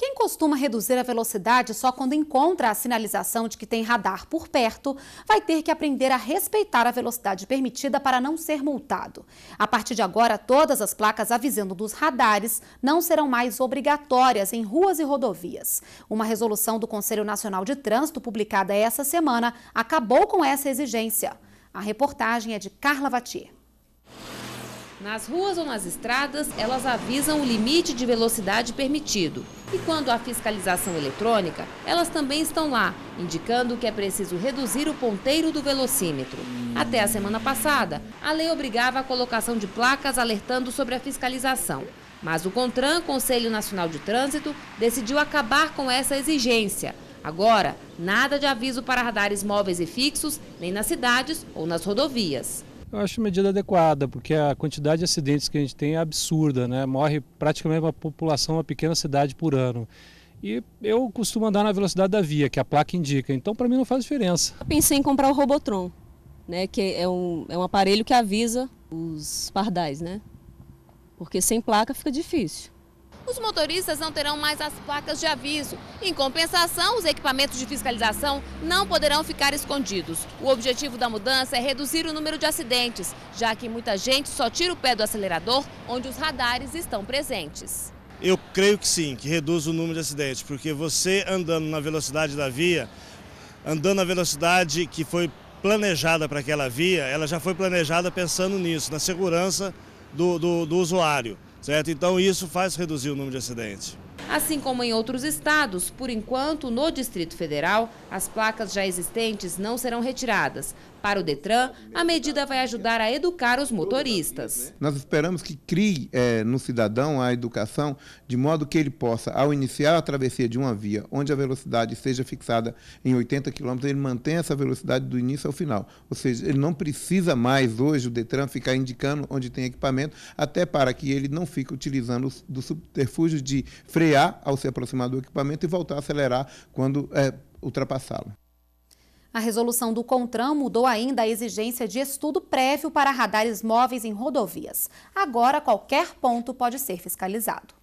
Quem costuma reduzir a velocidade só quando encontra a sinalização de que tem radar por perto, vai ter que aprender a respeitar a velocidade permitida para não ser multado. A partir de agora, todas as placas avisando dos radares não serão mais obrigatórias em ruas e rodovias. Uma resolução do Conselho Nacional de Trânsito, publicada essa semana, acabou com essa exigência. A reportagem é de Carla Vatier. Nas ruas ou nas estradas, elas avisam o limite de velocidade permitido. E quando há fiscalização eletrônica, elas também estão lá, indicando que é preciso reduzir o ponteiro do velocímetro. Até a semana passada, a lei obrigava a colocação de placas alertando sobre a fiscalização. Mas o CONTRAN, Conselho Nacional de Trânsito, decidiu acabar com essa exigência. Agora, nada de aviso para radares móveis e fixos, nem nas cidades ou nas rodovias. Eu acho medida adequada, porque a quantidade de acidentes que a gente tem é absurda, né? Morre praticamente uma população, uma pequena cidade por ano. E eu costumo andar na velocidade da via, que a placa indica, então para mim não faz diferença. Eu pensei em comprar o Robotron, né? Que é um, é um aparelho que avisa os pardais, né? Porque sem placa fica difícil os motoristas não terão mais as placas de aviso. Em compensação, os equipamentos de fiscalização não poderão ficar escondidos. O objetivo da mudança é reduzir o número de acidentes, já que muita gente só tira o pé do acelerador onde os radares estão presentes. Eu creio que sim, que reduz o número de acidentes, porque você andando na velocidade da via, andando na velocidade que foi planejada para aquela via, ela já foi planejada pensando nisso, na segurança do, do, do usuário certo? Então isso faz reduzir o número de acidentes. Assim como em outros estados, por enquanto, no Distrito Federal, as placas já existentes não serão retiradas. Para o Detran, a medida vai ajudar a educar os motoristas. Nós esperamos que crie é, no cidadão a educação de modo que ele possa, ao iniciar a travessia de uma via onde a velocidade seja fixada em 80 km, ele mantém essa velocidade do início ao final. Ou seja, ele não precisa mais hoje o Detran ficar indicando onde tem equipamento, até para que ele não fique utilizando do subterfúgio de frear frear ao se aproximar do equipamento e voltar a acelerar quando é, ultrapassá-lo. A resolução do CONTRAN mudou ainda a exigência de estudo prévio para radares móveis em rodovias. Agora, qualquer ponto pode ser fiscalizado.